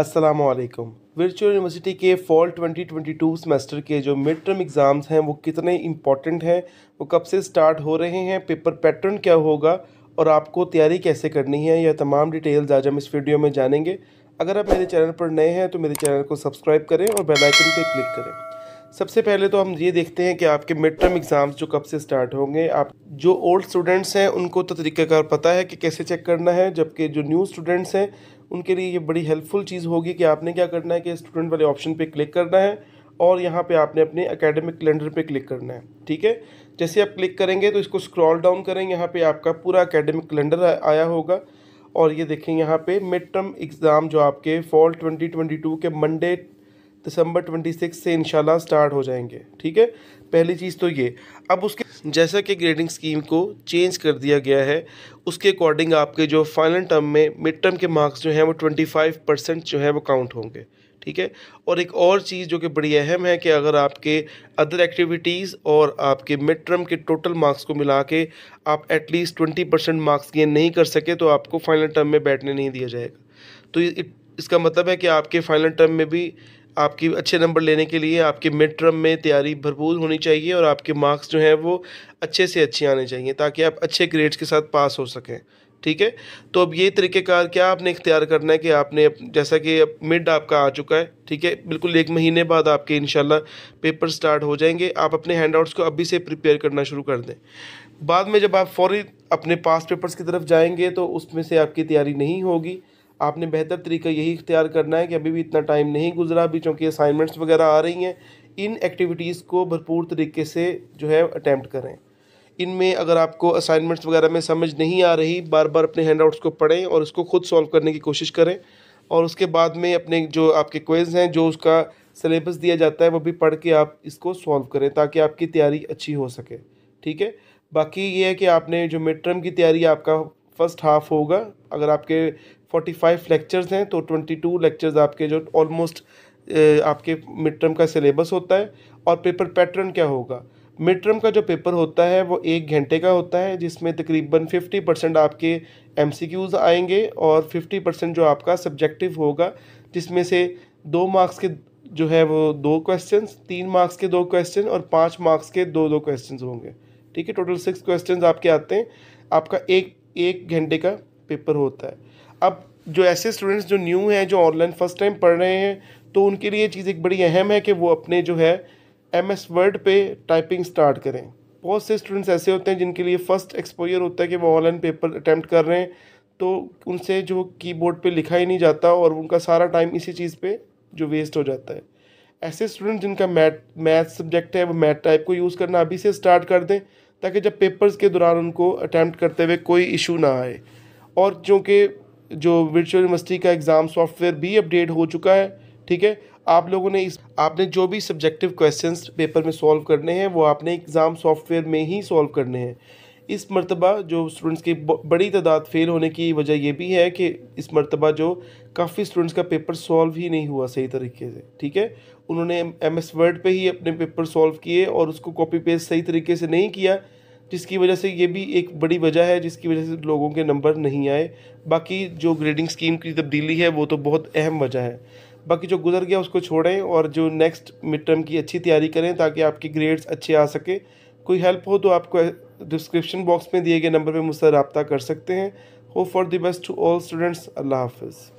असलकम virtual university के fall 2022 semester के जो मिड टर्म एग्ज़ाम्स हैं वो कितने इम्पॉर्टेंट हैं वो कब से स्टार्ट हो रहे हैं पेपर पैटर्न क्या होगा और आपको तैयारी कैसे करनी है यह तमाम डिटेल्स आज हम इस वीडियो में जानेंगे अगर आप मेरे चैनल पर नए हैं तो मेरे चैनल को सब्सक्राइब करें और बेलाइकन पर क्लिक करें सबसे पहले तो हम ये देखते हैं कि आपके मिड टर्म एग्ज़ाम्स जो कब से स्टार्ट होंगे आप जो ओल्ड स्टूडेंट्स हैं उनको तो तरीक़ाकार पता है कि कैसे चेक करना है जबकि जो न्यू स्टूडेंट्स हैं उनके लिए ये बड़ी हेल्पफुल चीज़ होगी कि आपने क्या करना है कि स्टूडेंट वाले ऑप्शन पर क्लिक करना है और यहाँ पर आपने अपने अकेडमिक कैलेंडर पर क्लिक करना है ठीक है जैसे आप क्लिक करेंगे तो इसको स्क्रॉल डाउन करें यहाँ पर आपका पूरा अकेडमिक कैलेंडर आया होगा और ये देखें यहाँ पे मिड टर्म एग्ज़ाम जो आपके फॉल 2022 के मंडे दिसंबर ट्वेंटी सिक्स से इनशाला स्टार्ट हो जाएंगे ठीक है पहली चीज़ तो ये अब उसके जैसा कि ग्रेडिंग स्कीम को चेंज कर दिया गया है उसके अकॉर्डिंग आपके जो फाइनल टर्म में मिड टर्म के मार्क्स जो हैं वो ट्वेंटी फाइव परसेंट जो है वो काउंट होंगे ठीक है और एक और चीज़ जो कि बड़ी अहम है कि अगर आपके अदर एक्टिविटीज़ और आपके मिड टर्म के टोटल मार्क्स को मिला के आप at least twenty percent marks gain नहीं कर सके तो आपको फाइनल टर्म में बैठने नहीं दिया जाएगा तो इसका मतलब है कि आपके फाइनल टर्म में भी आपकी अच्छे नंबर लेने के लिए आपके मिड टर्म में तैयारी भरपूर होनी चाहिए और आपके मार्क्स जो हैं वो अच्छे से अच्छे आने चाहिए ताकि आप अच्छे ग्रेड्स के साथ पास हो सकें ठीक है तो अब ये तरीक़ेकार क्या आपने इख्तियार करना है कि आपने जैसा कि अब मिड आपका आ चुका है ठीक है बिल्कुल एक महीने बाद आपके इन पेपर स्टार्ट हो जाएंगे आप अपने हैंड आउट्स को अभी से प्रिपेयर करना शुरू कर दें बाद में जब आप फौरी अपने पास पेपर्स की तरफ जाएंगे तो उसमें से आपकी तैयारी नहीं होगी आपने बेहतर तरीका यही इख्तियार करना है कि अभी भी इतना टाइम नहीं गुजरा अभी चूँकि असाइनमेंट्स वगैरह आ रही हैं इन एक्टिविटीज़ को भरपूर तरीके से जो है अटैम्प्ट करें इनमें अगर आपको असाइनमेंट्स वगैरह में समझ नहीं आ रही बार बार अपने हैंड आउट्स को पढ़ें और इसको खुद सॉल्व करने की कोशिश करें और उसके बाद में अपने जो आपके क्वेज़ हैं जो उसका सिलेबस दिया जाता है वो भी पढ़ के आप इसको सॉल्व करें ताकि आपकी तैयारी अच्छी हो सके ठीक है बाकी ये है कि आपने जो मिड टर्म की तैयारी आपका फर्स्ट हाफ होगा अगर आपके फोर्टी फाइव लेक्चर्स हैं तो ट्वेंटी टू लेक्चर्स आपके जो ऑलमोस्ट आपके मिड टर्म का सिलेबस होता है और पेपर पैटर्न क्या होगा मिड टर्म का जो पेपर होता है वो एक घंटे का होता है जिसमें तकरीबन फिफ्टी परसेंट आपके एम सी क्यूज़ आएंगे और फिफ्टी परसेंट जो आपका सब्जेक्टिव होगा जिसमें से दो मार्क्स के जो है वो दो क्वेश्चन तीन मार्क्स के दो क्वेश्चन और पाँच मार्क्स के दो दो क्वेश्चन होंगे ठीक है टोटल सिक्स क्वेश्चन आपके आते हैं आपका एक एक घंटे का पेपर होता है अब जो ऐसे स्टूडेंट्स जो न्यू हैं जो ऑनलाइन फर्स्ट टाइम पढ़ रहे हैं तो उनके लिए चीज़ एक बड़ी अहम है कि वो अपने जो है एम एस वर्ड पर टाइपिंग स्टार्ट करें बहुत से स्टूडेंट्स ऐसे होते हैं जिनके लिए फ़र्स्ट एक्सपोजर होता है कि वो ऑनलाइन पेपर अटैम्प्ट कर रहे हैं तो उनसे जो कीबोर्ड पे लिखा ही नहीं जाता और उनका सारा टाइम इसी चीज़ पे जो वेस्ट हो जाता है ऐसे स्टूडेंट जिनका मैथ मैथ सब्जेक्ट है वो मैथ टाइप को यूज़ करना अभी से स्टार्ट कर दें ताकि जब पेपर्स के दौरान उनको अटैम्प्ट करते हुए कोई इशू ना आए और चूँकि जो वर्चुअल यूनिवर्सिटी का एग्ज़ाम सॉफ्टवेयर भी अपडेट हो चुका है ठीक है आप लोगों ने इस आपने जो भी सब्जेक्टिव क्वेश्चंस पेपर में सॉल्व करने हैं वो आपने एग्ज़ाम सॉफ्टवेयर में ही सॉल्व करने हैं इस मरतबा जो स्टूडेंट्स की बड़ी तादाद फेल होने की वजह यह भी है कि इस मरतबा जो काफ़ी स्टूडेंट्स का पेपर सॉल्व ही नहीं हुआ सही तरीके से ठीक है उन्होंने एम एस वर्ड पर ही अपने पेपर सॉल्व किए और उसको कॉपी पेस्ट सही तरीके से नहीं किया जिसकी वजह से ये भी एक बड़ी वजह है जिसकी वजह से लोगों के नंबर नहीं आए बाकी जो ग्रेडिंग स्कीम की तब्दीली है वो तो बहुत अहम वजह है बाकी जो गुजर गया उसको छोड़ें और जो नेक्स्ट मिड टर्म की अच्छी तैयारी करें ताकि आपके ग्रेड्स अच्छे आ सके कोई हेल्प हो तो आपको डिस्क्रिप्शन बॉक्स में दिए गए नंबर पर मुझसे रबता कर सकते हैं hope for the best to all students अल्लाह हाफिज़